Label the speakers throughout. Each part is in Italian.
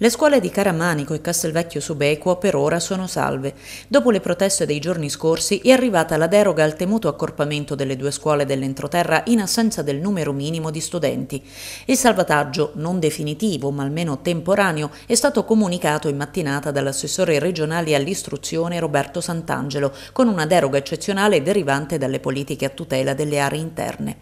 Speaker 1: Le scuole di Caramanico e Castelvecchio Subequo per ora sono salve. Dopo le proteste dei giorni scorsi è arrivata la deroga al temuto accorpamento delle due scuole dell'entroterra in assenza del numero minimo di studenti. Il salvataggio, non definitivo ma almeno temporaneo, è stato comunicato in mattinata dall'assessore regionale all'istruzione Roberto Sant'Angelo, con una deroga eccezionale derivante dalle politiche a tutela delle aree interne.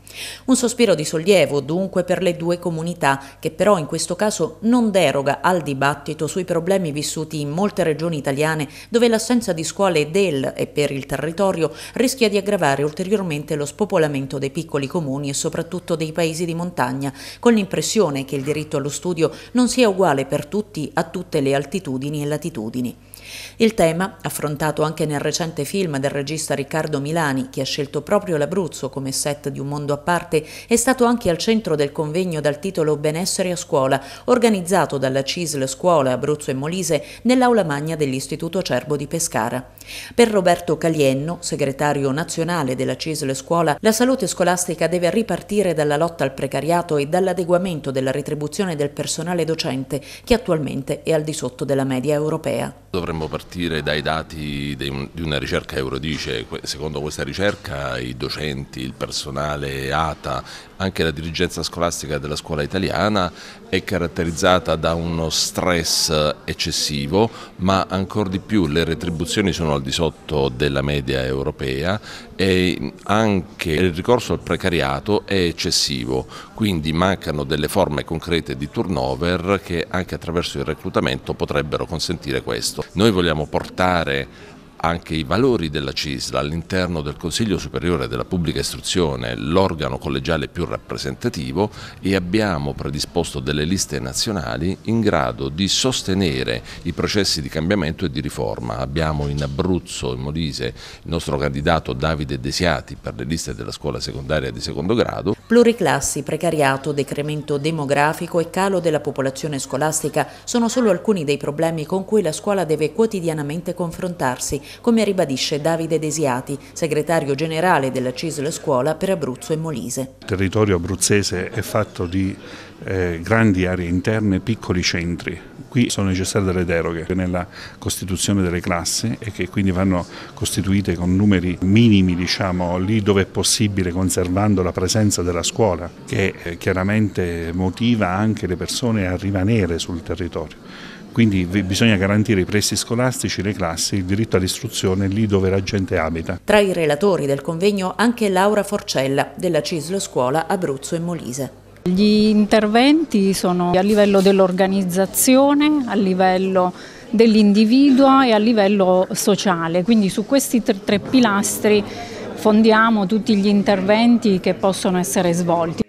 Speaker 1: Un sospiro di sollievo dunque per le due comunità, che però in questo caso non deroga al dibattito sui problemi vissuti in molte regioni italiane dove l'assenza di scuole del e per il territorio rischia di aggravare ulteriormente lo spopolamento dei piccoli comuni e soprattutto dei paesi di montagna, con l'impressione che il diritto allo studio non sia uguale per tutti a tutte le altitudini e latitudini. Il tema, affrontato anche nel recente film del regista Riccardo Milani, che ha scelto proprio l'Abruzzo come set di un mondo a parte, è stato anche al centro del convegno dal titolo Benessere a scuola, organizzato dalla CIS ISL Scuola Abruzzo e Molise nell'aula magna dell'Istituto Cerbo di Pescara. Per Roberto Calienno, segretario nazionale della CISL Scuola, la salute scolastica deve ripartire dalla lotta al precariato e dall'adeguamento della retribuzione del personale docente che attualmente è al di sotto della media europea.
Speaker 2: Dovremmo partire dai dati di una ricerca Eurodice. Secondo questa ricerca i docenti, il personale ATA, anche la dirigenza scolastica della scuola italiana è caratterizzata da uno stato stress eh, eccessivo, ma ancora di più le retribuzioni sono al di sotto della media europea e anche il ricorso al precariato è eccessivo, quindi mancano delle forme concrete di turnover che anche attraverso il reclutamento potrebbero consentire questo. Noi vogliamo portare anche i valori della CISL all'interno del Consiglio Superiore della Pubblica Istruzione, l'organo collegiale più rappresentativo e abbiamo predisposto delle liste nazionali in grado di sostenere i processi di cambiamento e di riforma. Abbiamo in Abruzzo, in Molise, il nostro candidato Davide Desiati per le liste della scuola secondaria di secondo grado.
Speaker 1: Pluriclassi, precariato, decremento demografico e calo della popolazione scolastica sono solo alcuni dei problemi con cui la scuola deve quotidianamente confrontarsi come ribadisce Davide Desiati, segretario generale della CISL Scuola per Abruzzo e Molise.
Speaker 3: Il territorio abruzzese è fatto di eh, grandi aree interne, piccoli centri. Qui sono necessarie delle deroghe nella costituzione delle classi e che quindi vanno costituite con numeri minimi, diciamo, lì dove è possibile, conservando la presenza della scuola, che eh, chiaramente motiva anche le persone a rimanere sul territorio quindi bisogna garantire i pressi scolastici, le classi, il diritto all'istruzione lì dove la gente abita.
Speaker 1: Tra i relatori del convegno anche Laura Forcella della Cislo Scuola Abruzzo e Molise. Gli interventi sono a livello dell'organizzazione, a livello dell'individuo e a livello sociale, quindi su questi tre, tre pilastri fondiamo tutti gli interventi che possono essere svolti.